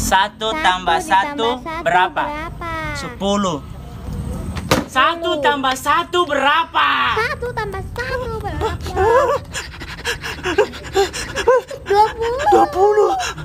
Satu, tambah satu, berapa? berapa? Sepuluh. Satu tambah satu berapa? Satu tambah satu berapa? Dua puluh. Dua puluh.